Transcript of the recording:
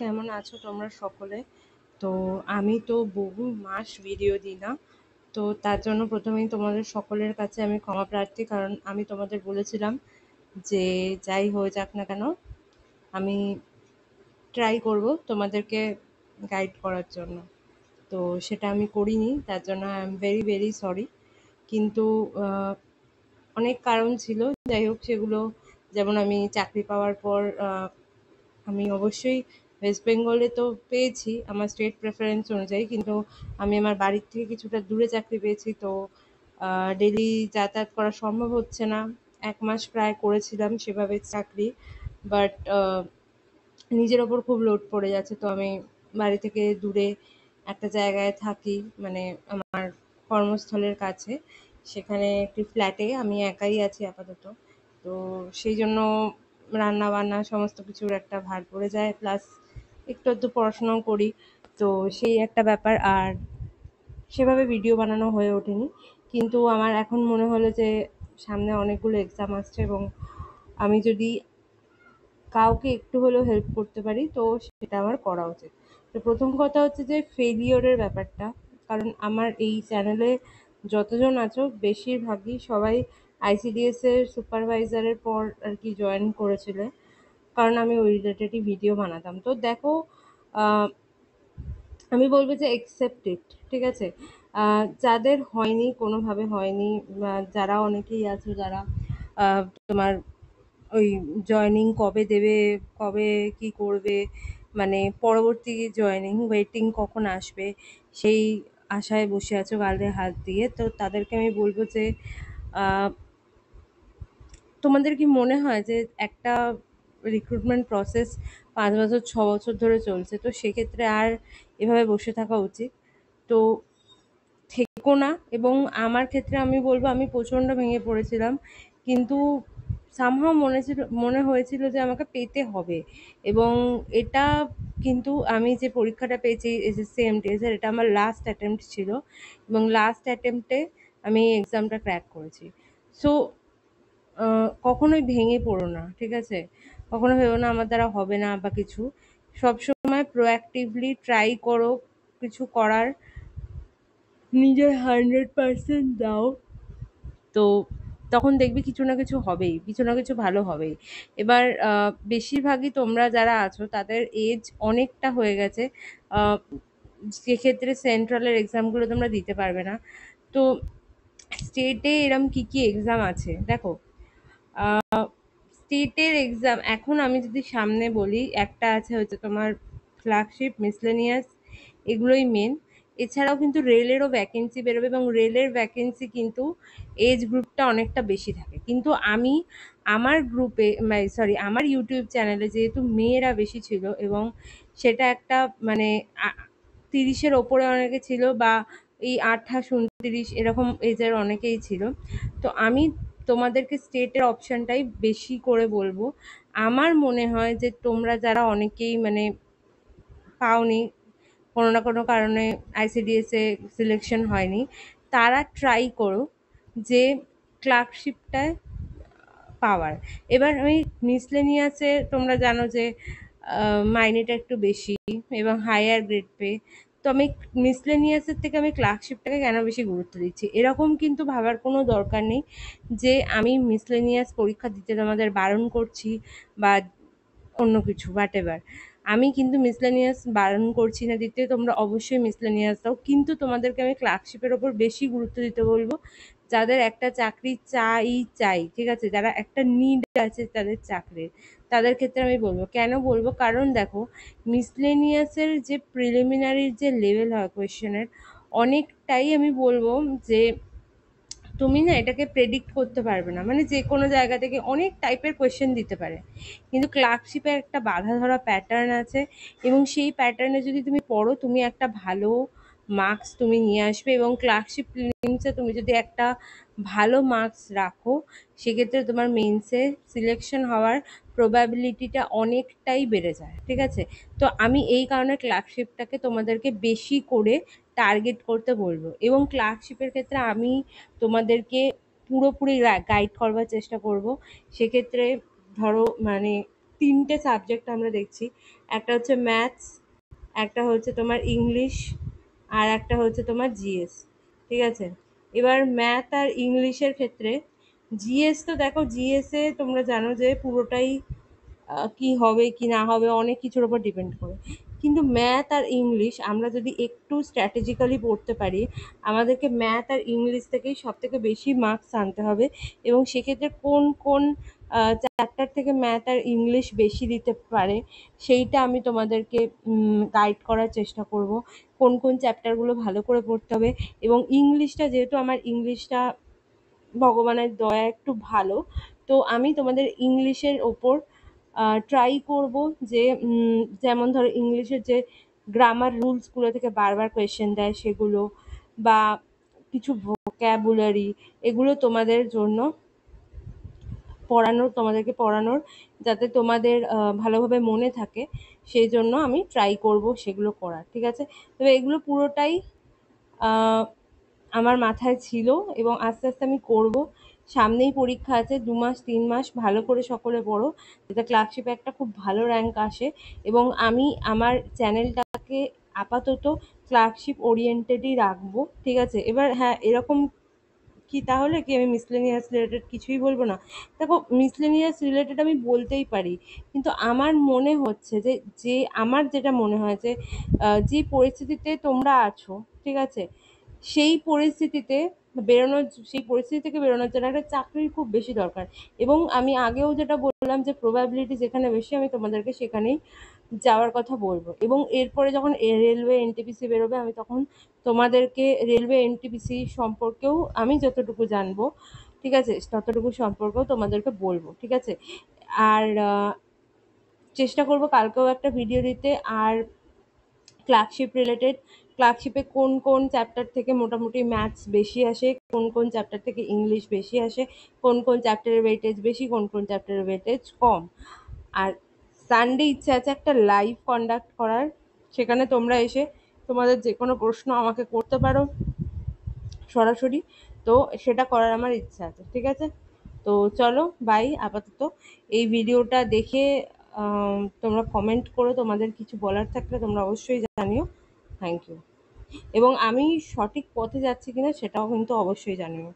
কেমন আছো তোমরা সকলে তো আমি তো বহু মাস ভিডিও দিই না তো তার জন্য প্রথমেই তোমাদের সকলের কাছে আমি ক্ষমা প্রার্থী কারণ আমি তোমাদের বলেছিলাম যে যাই হয়ে যাক না কেন আমি ট্রাই করব তোমাদেরকে গাইড করার জন্য তো সেটা আমি করিনি তার জন্য I am very very sorry কিন্তু অনেক কারণ ছিল যাই হোক সেগুলো যেমন আমি চাকরি পাওয়ার পর আমি অবশ্যই ওয়েস্ট বেঙ্গলে তো পেয়েছি আমার স্টেট প্রেফারেন্স অনুযায়ী কিন্তু আমি আমার বাড়ির থেকে কিছুটা দূরে চাকরি পেয়েছি তো ডেলি যাতায়াত করা সম্ভব হচ্ছে না এক মাস প্রায় করেছিলাম সেভাবে চাকরি বাট নিজের ওপর খুব লোড পড়ে যাচ্ছে তো আমি বাড়ি থেকে দূরে একটা জায়গায় থাকি মানে আমার কর্মস্থলের কাছে সেখানে একটি ফ্ল্যাটে আমি একাই আছি আপাতত তো সেই জন্য রান্না বান্না সমস্ত কিছুর একটা ভার পড়ে যায় প্লাস একটু একটু পড়াশোনাও করি তো সেই একটা ব্যাপার আর সেভাবে ভিডিও বানানো হয়ে ওঠেনি কিন্তু আমার এখন মনে হলো যে সামনে অনেকগুলো এক্সাম আসছে এবং আমি যদি কাউকে একটু হলেও হেল্প করতে পারি তো সেটা আমার করা উচিত তো প্রথম কথা হচ্ছে যে ফেলিওরের ব্যাপারটা কারণ আমার এই চ্যানেলে যতজন আছো বেশিরভাগই সবাই আইসিডিএসের সুপারভাইজারের পর আর কি জয়েন করেছিলে কারণ আমি ওই রিলেটেডই ভিডিও বানাতাম তো দেখো আমি বলবো যে অ্যাকসেপ্টেড ঠিক আছে যাদের হয়নি কোনোভাবে হয়নি যারা অনেকেই আছো যারা তোমার ওই জয়নিং কবে দেবে কবে কি করবে মানে পরবর্তী জয়নিং ওয়েটিং কখন আসবে সেই আশায় বসে আছো গালে হাত দিয়ে তো তাদেরকে আমি বলবো যে তোমাদের কি মনে হয় যে একটা রিক্রুটমেন্ট প্রসেস পাঁচ বছর ছ বছর ধরে চলছে তো সেক্ষেত্রে আর এভাবে বসে থাকা উচিত তো থেকো না এবং আমার ক্ষেত্রে আমি বলবো আমি প্রচণ্ড ভেঙে পড়েছিলাম কিন্তু সামহাও মনে ছিল মনে হয়েছিল যে আমাকে পেতে হবে এবং এটা কিন্তু আমি যে পরীক্ষাটা পেয়েছি এসএসসি এমটিএসের এটা আমার লাস্ট অ্যাটেম্পট ছিল এবং লাস্ট অ্যাটেম্পটে আমি এক্সামটা ক্র্যাক করেছি সো কখনোই ভেঙে পড়ো না ঠিক আছে কখনো ভেবো না আমার দ্বারা হবে না বা কিছু সবসময় প্রোঅ্যাক্টিভলি ট্রাই করো কিছু করার নিজের হান্ড্রেড পার্সেন্ট দাও তো তখন দেখবি কিছু না কিছু হবেই কিছু না কিছু ভালো হবেই এবার বেশিরভাগই তোমরা যারা আছো তাদের এজ অনেকটা হয়ে গেছে সেক্ষেত্রে সেন্ট্রালের এক্সামগুলো তোমরা দিতে পারবে না তো স্টেটে এরম কী কী এক্সাম আছে দেখো স্টেটের এক্সাম এখন আমি যদি সামনে বলি একটা আছে হচ্ছে তোমার ফ্ল্যাগশিপ মিসলেনিয়াস এগুলোই মেন এছাড়াও কিন্তু রেলেরও ভ্যাকেন্সি বেরোবে এবং রেলের ভ্যাকেন্সি কিন্তু এজ গ্রুপটা অনেকটা বেশি থাকে কিন্তু আমি আমার গ্রুপে মানে সরি আমার ইউটিউব চ্যানেলে যেহেতু মেয়েরা বেশি ছিল এবং সেটা একটা মানে তিরিশের ওপরে অনেকে ছিল বা এই আঠাশ উনত্রিশ এরকম এজের অনেকেই ছিল তো আমি তোমাদেরকে স্টেটের অপশানটাই বেশি করে বলবো আমার মনে হয় যে তোমরা যারা অনেকেই মানে পাওনি কোনো না কোনো কারণে আইসিডিএসে সিলেকশন হয়নি তারা ট্রাই করো যে ক্লার্কশিপটায় পাওয়ার এবার আমি মিসলেনিয়াসে তোমরা জানো যে মাইনেটা একটু বেশি এবং হায়ার গ্রেড পে তো আমি মিসলেনিয়াসের থেকে আমি ক্লার্কশিপটাকে কেন বেশি গুরুত্ব দিচ্ছি এরকম কিন্তু ভাবার কোনো দরকার নেই যে আমি মিসলেনিয়াস পরীক্ষা দিতে তোমাদের বারণ করছি বা অন্য কিছু হোয়াট এভার আমি কিন্তু মিসলেনিয়াস বারণ করছি না দিতে তোমরা অবশ্যই মিসলেনিয়াস দাও কিন্তু তোমাদেরকে আমি ক্লার্কশিপের ওপর বেশি গুরুত্ব দিতে বলবো যাদের একটা চাকরি চাই চাই ঠিক আছে যারা একটা নিড আছে তাদের চাকরির তাদের ক্ষেত্রে আমি বলবো কেন বলবো কারণ দেখো মিসলেনিয়াসের যে প্রিলিমিনারির যে লেভেল হয় কোয়েশ্চেনের অনেকটাই আমি বলবো যে তুমি না এটাকে প্রেডিক্ট করতে পারবে না মানে যে কোনো জায়গা থেকে অনেক টাইপের কোয়েশ্চেন দিতে পারে কিন্তু ক্লার্কশিপের একটা বাঁধা ধরা প্যাটার্ন আছে এবং সেই প্যাটার্নে যদি তুমি পড়ো তুমি একটা ভালো মার্কস তুমি নিয়ে আসবে এবং ক্লার্কশিপ প্রিলিমসে তুমি যদি একটা ভালো মার্কস রাখো সেক্ষেত্রে তোমার মেন্সে সিলেকশন হওয়ার প্রবাবিলিটিটা অনেকটাই বেড়ে যায় ঠিক আছে তো আমি এই কারণে ক্লার্কশিপটাকে তোমাদেরকে বেশি করে টার্গেট করতে বলবো এবং ক্লার্কশিপের ক্ষেত্রে আমি তোমাদেরকে পুরোপুরি গাইড করবার চেষ্টা করব সেক্ষেত্রে ধরো মানে তিনটে সাবজেক্ট আমরা দেখছি একটা হচ্ছে ম্যাথস একটা হচ্ছে তোমার ইংলিশ আর একটা হচ্ছে তোমার জিএস ঠিক আছে এবার ম্যাথ আর ইংলিশের ক্ষেত্রে জিএস তো দেখো জিএসে তোমরা জানো যে পুরোটাই কি হবে কি না হবে অনেক কিছুর ওপর ডিপেন্ড করে কিন্তু ম্যাথ আর ইংলিশ আমরা যদি একটু স্ট্র্যাটেজিক্যালি পড়তে পারি আমাদেরকে ম্যাথ আর ইংলিশ থেকেই সব থেকে বেশি মার্কস আনতে হবে এবং সেক্ষেত্রে কোন কোন চ্যাপ্টার থেকে ম্যাথ আর ইংলিশ বেশি দিতে পারে সেইটা আমি তোমাদেরকে গাইড করার চেষ্টা করব কোন কোন চ্যাপ্টারগুলো ভালো করে পড়তে হবে এবং ইংলিশটা যেহেতু আমার ইংলিশটা ভগবানের দয়া একটু ভালো তো আমি তোমাদের ইংলিশের ওপর ট্রাই করব যে যেমন ধরো ইংলিশের যে গ্রামার রুলসগুলো থেকে বারবার কোয়েশ্চেন দেয় সেগুলো বা কিছু ভোক্যাবুলারি এগুলো তোমাদের জন্য পড়ানোর তোমাদেরকে পড়ানোর যাতে তোমাদের ভালোভাবে মনে থাকে সেই জন্য আমি ট্রাই করব সেগুলো করার ঠিক আছে তবে এগুলো পুরোটাই আমার মাথায় ছিল এবং আস্তে আস্তে আমি করব সামনেই পরীক্ষা আছে দু মাস তিন মাস ভালো করে সকলে পড়ো যাতে ক্লাসশিপে একটা খুব ভালো র্যাঙ্ক আসে এবং আমি আমার চ্যানেলটাকে আপাতত ক্লাসশিপ ওরিয়েন্টেডই রাখবো ঠিক আছে এবার হ্যাঁ এরকম কি তাহলে কি আমি মিসলেনিয়াস রিলেটেড কিছুই বলবো না দেখো মিসলেনিয়াস রিলেটেড আমি বলতেই পারি কিন্তু আমার মনে হচ্ছে যে যে আমার যেটা মনে হয় যে যে পরিস্থিতিতে তোমরা আছো ঠিক আছে সেই পরিস্থিতিতে বেরোনোর সেই পরিস্থিতি থেকে বেরোনোর জন্য একটা চাকরির খুব বেশি দরকার এবং আমি আগেও যেটা বললাম যে প্রবাবিলিটি যেখানে বেশি আমি তোমাদেরকে সেখানেই যাওয়ার কথা বলবো এবং এরপরে যখন রেলওয়ে এনটিপিসি বেরোবে আমি তখন তোমাদেরকে রেলওয়ে এনটিপিসি সম্পর্কেও আমি যতটুকু জানবো ঠিক আছে ততটুকু সম্পর্কেও তোমাদেরকে বলবো ঠিক আছে আর চেষ্টা করব কালকেও একটা ভিডিও দিতে আর ক্লার্কশিপ রিলেটেড ক্লার্কশিপে কোন কোন চ্যাপ্টার থেকে মোটামুটি ম্যাথস বেশি আসে কোন কোন চ্যাপ্টার থেকে ইংলিশ বেশি আসে কোন কোন চ্যাপ্টারের ওয়েটেজ বেশি কোন কোন চ্যাপ্টারের ওয়েটেজ কম আর সানডে ইচ্ছে আছে একটা লাইভ কন্ডাক্ট করার সেখানে তোমরা এসে তোমাদের যে কোনো প্রশ্ন আমাকে করতে পারো সরাসরি তো সেটা করার আমার ইচ্ছা আছে ঠিক আছে তো চলো বাই আপাতত এই ভিডিওটা দেখে তোমরা কমেন্ট করো তোমাদের কিছু বলার থাকলে তোমরা অবশ্যই জানিও থ্যাংক ইউ এবং আমি সঠিক পথে যাচ্ছি কিনা সেটাও কিন্তু অবশ্যই জানিও